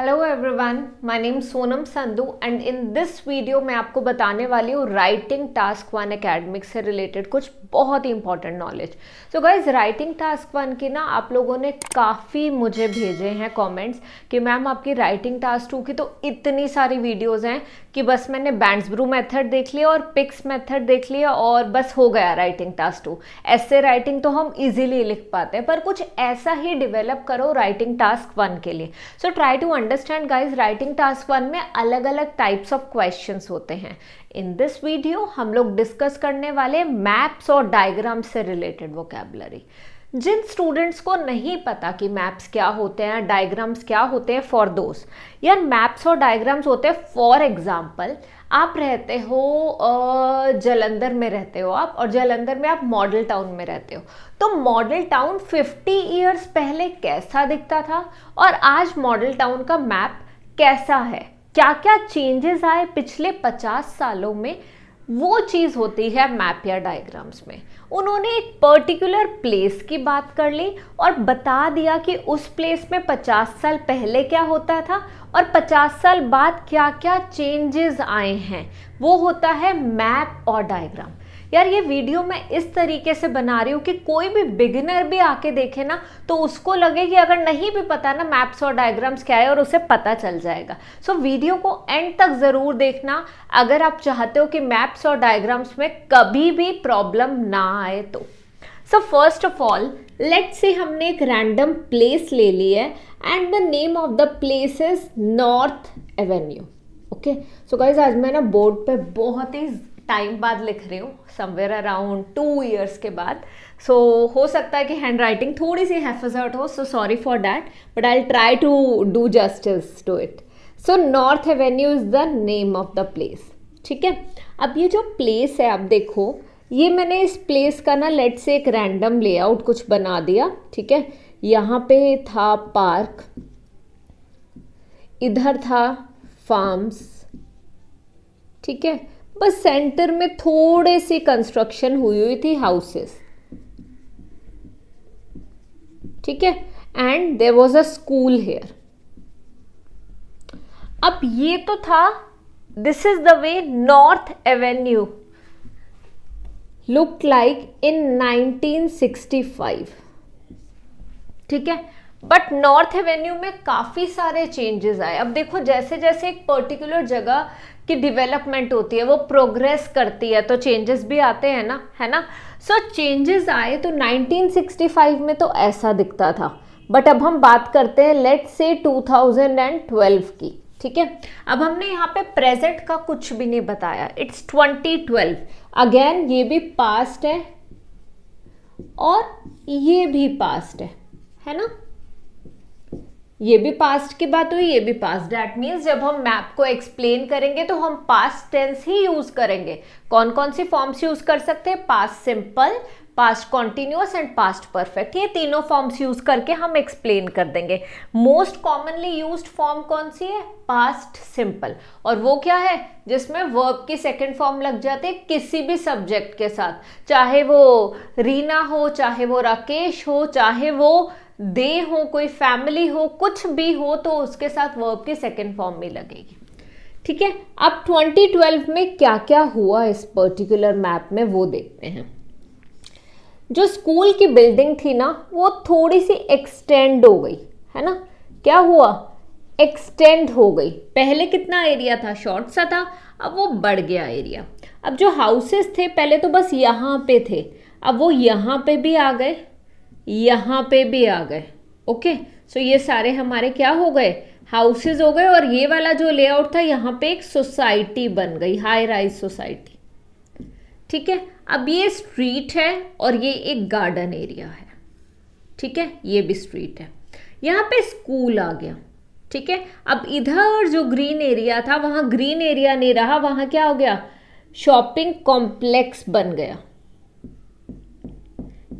Hello everyone my name Sonam Sandhu and in this video मैं आपको बताने वाली हूँ राइटिंग टास्क वन एकेडमिक से रिलेटेड कुछ बहुत ही important knowledge so guys writing task one की ना आप लोगों ने काफ़ी मुझे भेजे हैं कमेंट्स कि मैम आपकी राइटिंग टास्क टू की तो इतनी सारी वीडियोस हैं कि बस मैंने ब्रू मैथड देख लिया और पिक्स मैथड देख लिया और बस हो गया राइटिंग टास्क टू ऐसे राइटिंग तो हम इजिली लिख पाते हैं पर कुछ ऐसा ही डिवेलप करो राइटिंग टास्क वन के लिए so try to understand guys writing task one में अलग अलग टाइप्स ऑफ क्वेश्चन होते हैं इन दिस वीडियो हम लोग डिस्कस करने वाले मैप्स और डायग्राम से रिलेटेड वो कैबलरी जिन स्टूडेंट्स को नहीं पता कि मैप्स क्या होते हैं डायग्राम्स क्या होते हैं फॉर दोस यार मैप्स और डायग्राम्स होते हैं फॉर एग्जाम्पल आप रहते हो जलंधर में रहते हो आप और जलंधर में आप मॉडल टाउन में रहते हो तो मॉडल टाउन 50 इयर्स पहले कैसा दिखता था और आज मॉडल टाउन का मैप कैसा है क्या क्या चेंजेस आए पिछले 50 सालों में वो चीज़ होती है या डायग्राम्स में उन्होंने एक पर्टिकुलर प्लेस की बात कर ली और बता दिया कि उस प्लेस में 50 साल पहले क्या होता था और 50 साल बाद क्या क्या चेंजेस आए हैं वो होता है मैप और डायग्राम यार ये वीडियो मैं इस तरीके से बना रही हूँ कि कोई भी बिगिनर भी आके देखे ना तो उसको लगे कि अगर नहीं भी पता ना मैप्स और डायग्राम्स क्या है और उसे पता चल जाएगा सो so, वीडियो को एंड तक ज़रूर देखना अगर आप चाहते हो कि मैप्स और डायग्राम्स में कभी भी प्रॉब्लम ना आए तो so first of all let's say हमने एक रैंडम प्लेस ले ली है and the name of the place is North Avenue okay so guys आज मैं ना बोर्ड पे बहुत ही टाइम बाद लिख रही हूँ समवेयर अराउंड टू ईयर्स के बाद सो so, हो सकता है कि हैंड राइटिंग थोड़ी सी हेफजर्ट हो so sorry for that but I try to do justice to it so North Avenue is the name of the place ठीक है अब ये जो प्लेस है आप देखो ये मैंने इस प्लेस का ना लेट से एक रैंडम लेआउट कुछ बना दिया ठीक है यहाँ पे था पार्क इधर था फार्म्स ठीक है पर सेंटर में थोड़े से कंस्ट्रक्शन हुई हुई थी हाउसेस ठीक है and there was a school here अब ये तो था this is the way North Avenue look like in 1965 ठीक है बट नॉर्थ एवेन्यू में काफ़ी सारे चेंजेस आए अब देखो जैसे जैसे एक पर्टिकुलर जगह की डेवलपमेंट होती है वो प्रोग्रेस करती है तो चेंजेस भी आते हैं ना है ना सो so, चेंजेस आए तो 1965 में तो ऐसा दिखता था बट अब हम बात करते हैं लेट से 2012 की ठीक है अब हमने यहाँ पे प्रेजेंट का कुछ भी नहीं बताया इट्स 2012 अगेन ये भी पास्ट है और ये भी पास्ट है है ना ये भी पास्ट की बात हुई ये भी पास्ट डैट मीन्स जब हम मैप को एक्सप्लेन करेंगे तो हम पास्ट टेंस ही यूज करेंगे कौन कौन सी फॉर्म्स यूज कर सकते हैं past simple past continuous and past perfect ये तीनों फॉर्म्स यूज करके हम एक्सप्लेन कर देंगे मोस्ट कॉमनली यूज फॉर्म कौन सी है पास्ट सिंपल और वो क्या है जिसमें वर्ब की सेकेंड फॉर्म लग जाती है किसी भी सब्जेक्ट के साथ चाहे वो रीना हो चाहे वो राकेश हो चाहे वो दे हो कोई फैमिली हो कुछ भी हो तो उसके साथ वर्ब की सेकेंड फॉर्म में लगेगी ठीक है अब 2012 में क्या क्या हुआ इस पर्टिकुलर मैप में वो देखते हैं जो स्कूल की बिल्डिंग थी ना वो थोड़ी सी एक्सटेंड हो गई है ना क्या हुआ एक्सटेंड हो गई पहले कितना एरिया था शॉर्ट सा था अब वो बढ़ गया एरिया अब जो हाउसेस थे पहले तो बस यहाँ पे थे अब वो यहाँ पे भी आ गए यहाँ पे भी आ गए ओके सो ये सारे हमारे क्या हो गए हाउसेज हो गए और ये वाला जो लेआउट था यहाँ पे एक सोसाइटी बन गई हाई राइज सोसाइटी ठीक है अब ये स्ट्रीट है और ये एक गार्डन एरिया है ठीक है ये भी स्ट्रीट है यहाँ पे स्कूल आ गया ठीक है अब इधर जो ग्रीन एरिया था वहाँ ग्रीन एरिया नहीं रहा वहाँ क्या हो गया शॉपिंग कॉम्प्लेक्स बन गया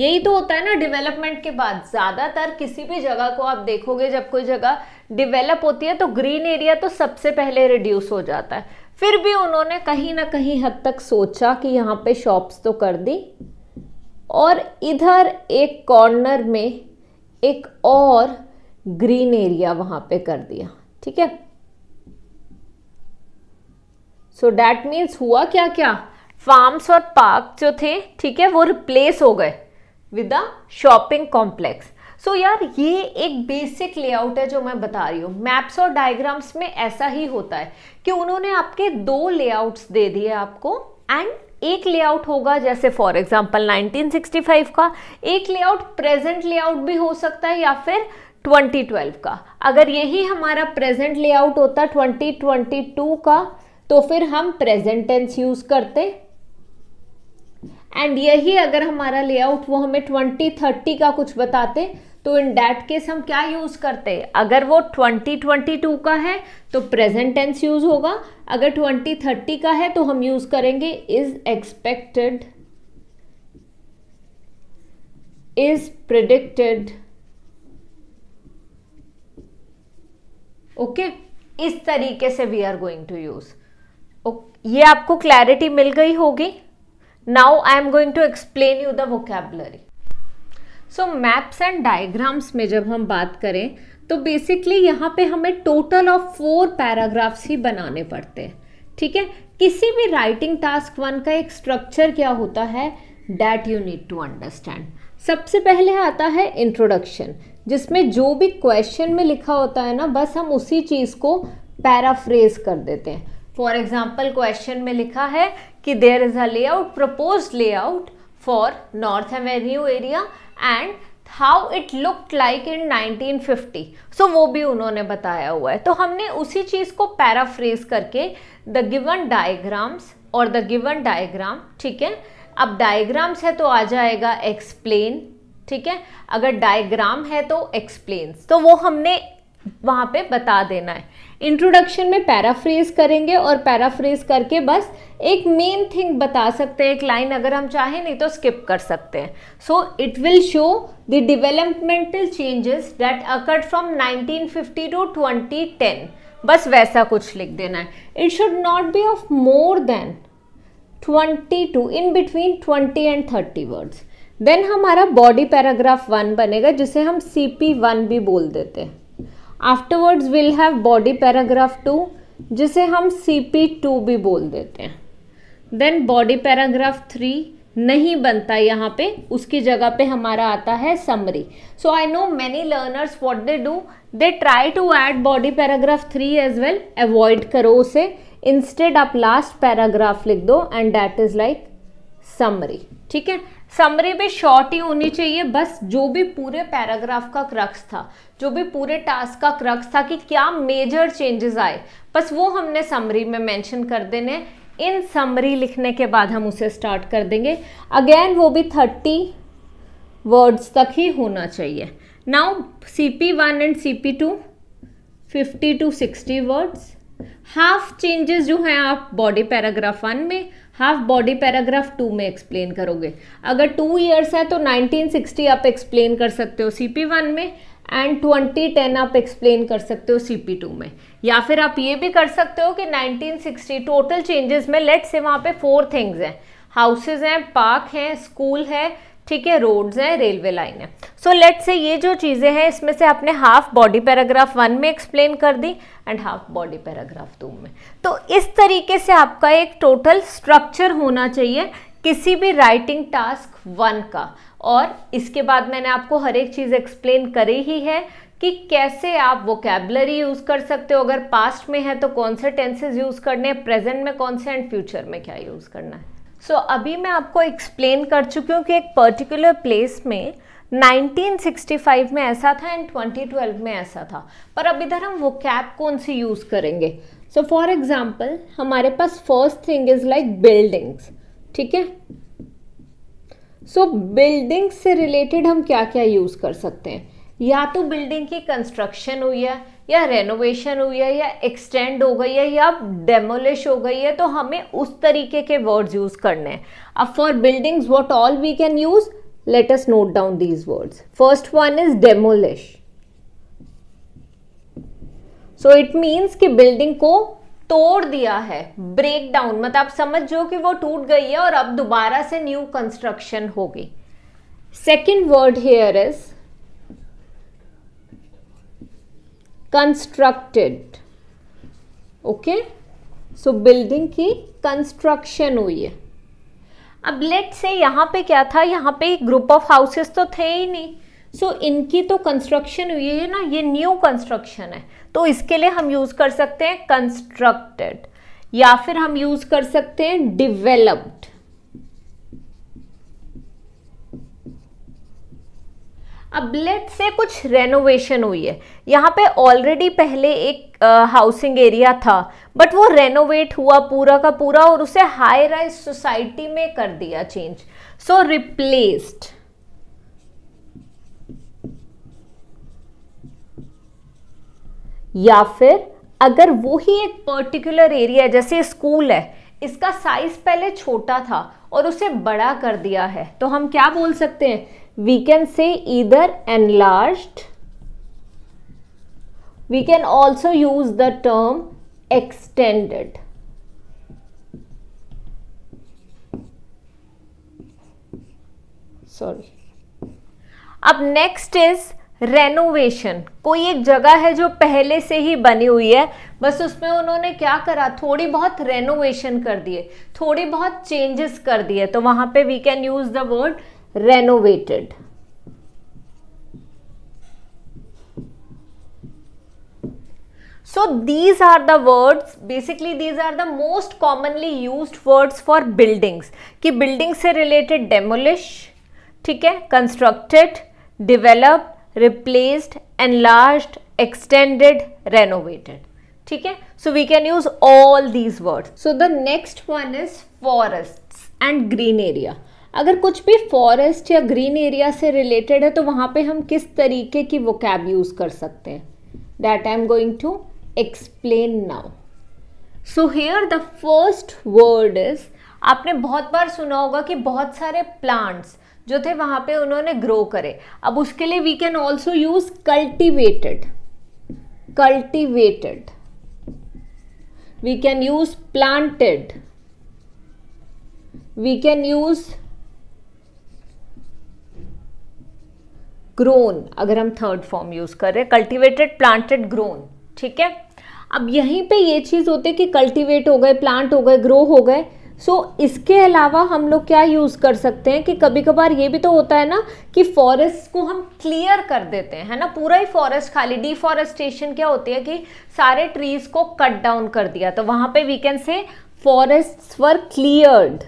यही तो होता है ना डेवलपमेंट के बाद ज़्यादातर किसी भी जगह को आप देखोगे जब कोई जगह डेवलप होती है तो ग्रीन एरिया तो सबसे पहले रिड्यूस हो जाता है फिर भी उन्होंने कहीं ना कहीं हद तक सोचा कि यहाँ पे शॉप्स तो कर दी और इधर एक कॉर्नर में एक और ग्रीन एरिया वहां पे कर दिया ठीक है सो डैट मीन्स हुआ क्या क्या फार्म्स और पार्क जो थे ठीक है वो रिप्लेस हो गए with the shopping complex so यार ये एक बेसिक लेआउट है जो मैं बता रही हूँ मैप्स और डायग्राम्स में ऐसा ही होता है कि उन्होंने आपके दो लेआउट्स दे दिए आपको एंड एक लेआउट होगा जैसे फॉर एग्जाम्पल 1965 का एक लेआउट प्रेजेंट लेआउट भी हो सकता है या फिर 2012 का अगर यही हमारा प्रेजेंट लेआउट होता 2022 का तो फिर हम प्रेजेंट टेंस यूज़ करते एंड यही अगर हमारा लेआउट वो हमें ट्वेंटी थर्टी का कुछ बताते तो इन डैट केस हम क्या यूज़ करते अगर वो ट्वेंटी ट्वेंटी टू का है तो प्रेजेंट टेंस यूज़ होगा अगर ट्वेंटी थर्टी का है तो हम यूज़ करेंगे is expected is predicted okay इस तरीके से we are going to use ये आपको क्लैरिटी मिल गई होगी Now I am going to explain you the vocabulary. So maps and diagrams में जब हम बात करें तो बेसिकली यहाँ पे हमें टोटल ऑफ फोर पैराग्राफ्स ही बनाने पड़ते हैं ठीक है किसी भी राइटिंग टास्क वन का एक स्ट्रक्चर क्या होता है that you need to understand सबसे पहले आता है इंट्रोडक्शन जिसमें जो भी क्वेश्चन में लिखा होता है ना बस हम उसी चीज़ को पैराफ्रेज कर देते हैं फॉर एग्जाम्पल क्वेश्चन में लिखा है कि there is a layout propose layout for North Avenue area and how it looked like in 1950 so so, वो भी उन्होंने बताया हुआ है तो हमने उसी चीज़ को पैराफ्रेज करके द गिवन डायग्राम्स और द गिवन डायग्राम ठीक है अब डायग्राम्स है तो आ जाएगा एक्सप्लेन ठीक है अगर डायग्राम है तो एक्सप्लेन तो वो हमने वहाँ पे बता देना है इंट्रोडक्शन में पैराफ्रेज करेंगे और पैराफ्रेज करके बस एक मेन थिंग बता सकते हैं एक लाइन अगर हम चाहें नहीं तो स्किप कर सकते हैं so it will show the developmental changes that occurred from 1950 to 2010 बस वैसा कुछ लिख देना है it should not be of more than 22 in between 20 and 30 words then हमारा बॉडी पैराग्राफ वन बनेगा जिसे हम सी पी वन भी बोल देते हैं afterwards will have body paragraph two जिसे हम सी पी टू भी बोल देते हैं देन बॉडी पैराग्राफ थ्री नहीं बनता यहाँ पे उसकी जगह पे हमारा आता है summary so I know many learners what they do they try to add body paragraph three as well avoid करो उसे इंस्टेड आप लास्ट पैराग्राफ लिख दो and that is like summary ठीक है समरी भी शॉर्ट ही होनी चाहिए बस जो भी पूरे पैराग्राफ का क्रक्स था जो भी पूरे टास्क का क्रक्स था कि क्या मेजर चेंजेस आए बस वो हमने समरी में मेंशन कर देने इन समरी लिखने के बाद हम उसे स्टार्ट कर देंगे अगेन वो भी थर्टी वर्ड्स तक ही होना चाहिए now C P one and C P two fifty to sixty words half changes जो हैं आप बॉडी पैराग्राफ वन में हाफ बॉडी पैराग्राफ टू में एक्सप्लेन करोगे अगर टू ईयर्स है तो 1960 आप एक्सप्लेन कर सकते हो सी पी वन में एंड 2010 आप एक्सप्लेन कर सकते हो सी पी टू में या फिर आप ये भी कर सकते हो कि 1960 टोटल चेंजेस में लेट्स से वहाँ पे फोर थिंग्स हैं हाउसेज हैं पार्क हैं स्कूल है ठीक है रोड्स हैं रेलवे लाइन है सो लेट से ये जो चीज़ें हैं इसमें से आपने हाफ बॉडी पैराग्राफ वन में एक्सप्लेन कर दी and half body paragraph two में तो इस तरीके से आपका एक टोटल स्ट्रक्चर होना चाहिए किसी भी राइटिंग टास्क वन का और इसके बाद मैंने आपको हर एक चीज़ एक्सप्लेन करी ही है कि कैसे आप वो यूज़ कर सकते हो अगर पास्ट में है तो कौन से टेंसेज यूज़ करने हैं प्रेजेंट में कौन से एंड फ्यूचर में क्या यूज़ करना है सो so, अभी मैं आपको एक्सप्लेन कर चुकी हूँ कि एक पर्टिकुलर प्लेस में 1965 में ऐसा था एंड 2012 में ऐसा था पर अब इधर हम वो कैप कौन सी यूज़ करेंगे सो फॉर एग्जाम्पल हमारे पास first thing is like buildings ठीक है सो बिल्डिंग्स से रिलेटेड हम क्या क्या यूज़ कर सकते हैं या तो बिल्डिंग की कंस्ट्रक्शन हुई है या रेनोवेशन हुई है या एक्सटेंड हो गई है या डेमोलिश हो गई है तो हमें उस तरीके के वर्ड्स यूज़ करने हैं अब for buildings what all we can use let us note down these words first one is demolish so it means कि बिल्डिंग को तोड़ दिया है ब्रेक डाउन मतलब आप समझ जो कि वो टूट गई है और अब दोबारा से न्यू कंस्ट्रक्शन होगी second word here is constructed okay so building की कंस्ट्रक्शन हुई है अब लेट से यहाँ पे क्या था यहाँ पे ग्रुप ऑफ हाउसेस तो थे ही नहीं सो so, इनकी तो कंस्ट्रक्शन हुई है ना ये न्यू कंस्ट्रक्शन है तो इसके लिए हम यूज़ कर सकते हैं कंस्ट्रक्टेड या फिर हम यूज़ कर सकते हैं डिवेलप्ड अब लेट से कुछ रेनोवेशन हुई है यहाँ पे ऑलरेडी पहले एक हाउसिंग एरिया था बट वो रेनोवेट हुआ पूरा का पूरा और उसे हाई राइज सोसाइटी में कर दिया चेंज सो रिप्लेस्ड या फिर अगर वो ही एक पर्टिकुलर एरिया जैसे स्कूल है इसका साइज पहले छोटा था और उसे बड़ा कर दिया है तो हम क्या बोल सकते हैं we can say either enlarged we can also use the term extended sorry अब नेक्स्ट इज रेनोवेशन कोई एक जगह है जो पहले से ही बनी हुई है बस उसमें उन्होंने क्या करा थोड़ी बहुत रेनोवेशन कर दिए थोड़ी बहुत चेंजेस कर दिए तो वहां पे we can use the word renovated. So these are the words basically these are the most commonly used words for buildings कि building related demolish ठीक constructed developed replaced enlarged extended renovated ठीक so we can use all these words so the next one is forests and green area अगर कुछ भी forest या green area से related है तो वहाँ पे हम किस तरीके की वो कैब यूज़ कर सकते हैं that I am going to explain now so here the first word is आपने बहुत बार सुना होगा कि बहुत सारे प्लांट्स जो थे वहाँ पे उन्होंने ग्रो करे अब उसके लिए we can also use cultivated cultivated we can use planted we can use grown अगर हम थर्ड फॉर्म यूज़ कर रहे हैं कल्टिवेटेड प्लांटेड ग्रोन ठीक है अब यहीं पे ये चीज़ होती है कि कल्टिवेट हो गए प्लांट हो गए ग्रो हो गए सो so, इसके अलावा हम लोग क्या यूज़ कर सकते हैं कि कभी कभार ये भी तो होता है ना कि फॉरेस्ट को हम क्लियर कर देते हैं है ना पूरा ही फॉरेस्ट खाली डिफॉरेस्टेशन क्या होती है कि सारे ट्रीज को कट डाउन कर दिया तो वहां पे we can say forest were cleared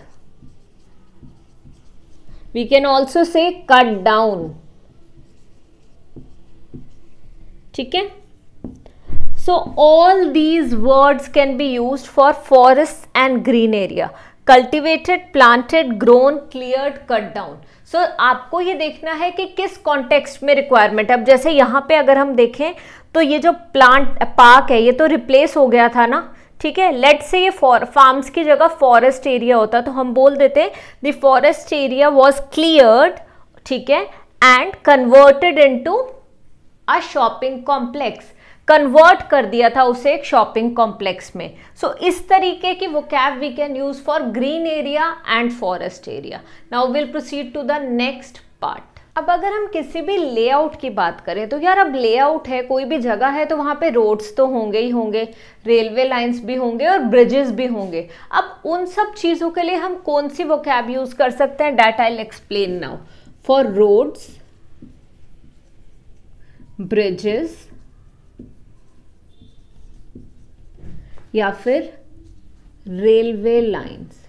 we can also say cut down ठीक है so all these words can be use for forest and green area cultivated planted grown cleared cut down so आपको ये देखना है कि किस context में requirement है अब जैसे यहाँ पे अगर हम देखें तो ये जो प्लांट पार्क है ये तो रिप्लेस हो गया था ना ठीक है लेट से ये फार्म्स की जगह फॉरेस्ट एरिया होता तो हम बोल देते the forest area was cleared ठीक है and converted to a shopping complex convert कर दिया था उसे एक शॉपिंग कॉम्प्लेक्स में सो so, इस तरीके की vocab we can use for green area and forest area now will proceed to the next part अब अगर हम किसी भी लेआउट की बात करें तो यार अब लेआउट है कोई भी जगह है तो वहाँ पे रोड्स तो होंगे ही होंगे रेलवे लाइंस भी होंगे और ब्रिजेस भी होंगे अब उन सब चीज़ों के लिए हम कौन सी वो कैब यूज़ कर सकते हैं that I explain now for roads bridges या फिर रेलवे लाइंस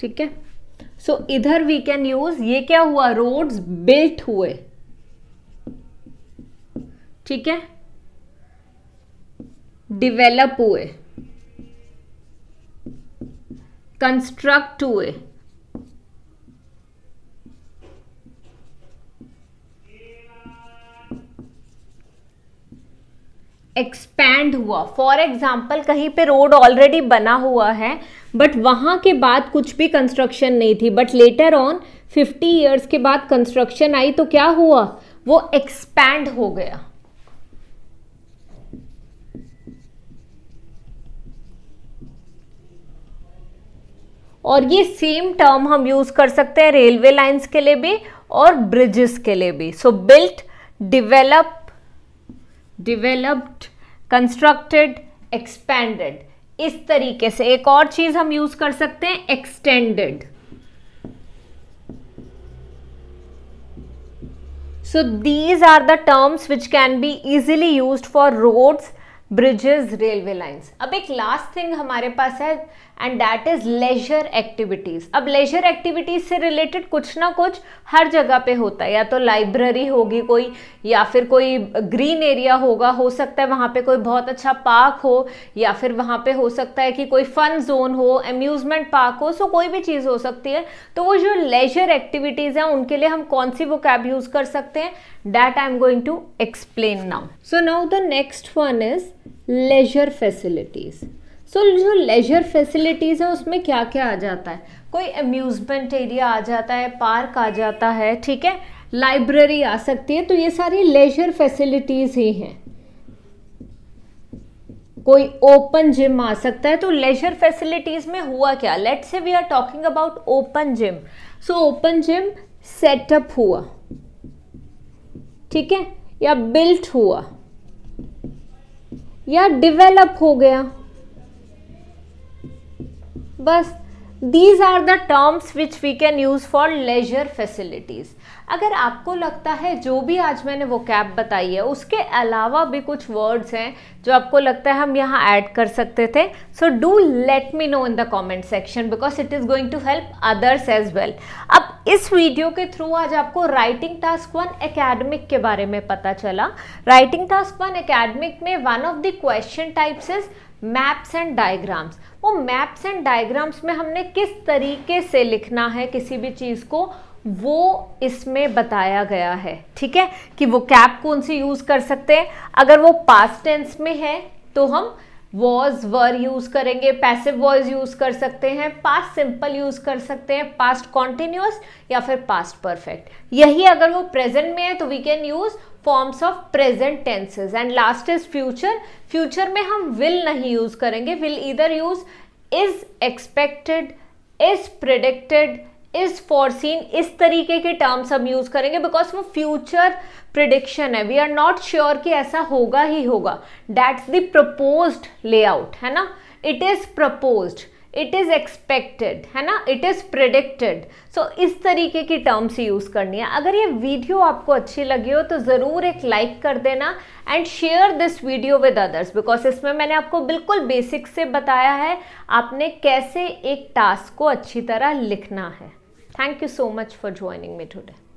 ठीक है सो so, इधर वी कैन यूज ये क्या हुआ रोड्स बिल्ट हुए ठीक है डिवेलप हुए कंस्ट्रक्ट हुए एक्सपैंड हुआ फॉर एग्जाम्पल कहीं पे रोड ऑलरेडी बना हुआ है बट वहाँ के बाद कुछ भी कंस्ट्रक्शन नहीं थी बट लेटर ऑन 50 ईयर्स के बाद कंस्ट्रक्शन आई तो क्या हुआ वो एक्सपैंड हो गया और ये सेम टर्म हम यूज कर सकते हैं रेलवे लाइंस के लिए भी और ब्रिजेस के लिए भी so built develop developed constructed expanded इस तरीके से एक और चीज हम यूज कर सकते हैं extended so these are the terms which can be easily use for roads bridges railway lines अब एक लास्ट थिंग हमारे पास है and that is leisure activities अब लेजर एक्टिविटीज़ से रिलेटेड कुछ ना कुछ हर जगह पे होता है या तो लाइब्रेरी होगी कोई या फिर कोई ग्रीन एरिया होगा हो सकता है वहाँ पे कोई बहुत अच्छा पार्क हो या फिर वहाँ पे हो सकता है कि कोई फन जोन हो अम्यूज़मेंट पार्क हो सो कोई भी चीज़ हो सकती है तो वो जो लेजर एक्टिविटीज़ हैं उनके लिए हम कौन सी वो कैब यूज़ कर सकते हैं I am going to explain now so now the next one is leisure facilities so so, जो लेजर फैसिलिटीज़ है उसमें क्या क्या आ जाता है कोई अम्यूज़मेंट एरिया आ जाता है पार्क आ जाता है ठीक है लाइब्रेरी आ सकती है तो ये सारी लेजर फैसिलिटीज़ ही हैं कोई ओपन जिम आ सकता है तो लेजर फैसिलिटीज़ में हुआ क्या let's say we are talking about open gym so open gym setup हुआ ठीक है या बिल्ट हुआ या डिवेलप हो गया बस these are the terms which we can use for leisure facilities अगर आपको लगता है जो भी आज मैंने वो कैब बताई है उसके अलावा भी कुछ वर्ड्स हैं जो आपको लगता है हम यहाँ ऐड कर सकते थे so do let me know in the comment section because it is going to help others as well अब इस वीडियो के थ्रू आज आपको राइटिंग टास्क वन एकेडमिक के बारे में पता चला राइटिंग टास्क वन एकेडमिक में one of the question types is maps and diagrams वो मैप्स एंड डायग्राम्स में हमने किस तरीके से लिखना है किसी भी चीज़ को वो इसमें बताया गया है ठीक है कि वो कैप कौन सी यूज़ कर सकते हैं अगर वो पास्ट टेंस में है तो हम वॉज वर यूज़ करेंगे पैसिव वॉइस यूज़ कर सकते हैं पास्ट सिंपल यूज़ कर सकते हैं पास्ट कॉन्टिन्यूस या फिर पास्ट परफेक्ट यही अगर वो प्रेजेंट में है तो we can use forms of present tenses and last is future future में हम विल नहीं यूज़ करेंगे विल इधर use is expected is predicted is foreseen इस तरीके के टर्म्स हम यूज़ करेंगे बिकॉज वो फ्यूचर प्रिडिक्शन है वी आर नॉट श्योर कि ऐसा होगा ही होगा डैट्स द प्रपोज्ड लेआउट है ना it is proposed it is expected है ना इट इज़ प्रडिक्टेड सो इस तरीके की टर्म्स यूज़ करनी है अगर ये वीडियो आपको अच्छी लगी हो तो ज़रूर एक लाइक like कर देना and share this video with others because इसमें मैंने आपको बिल्कुल बेसिक से बताया है आपने कैसे एक टास्क को अच्छी तरह लिखना है thank you so much for joining me today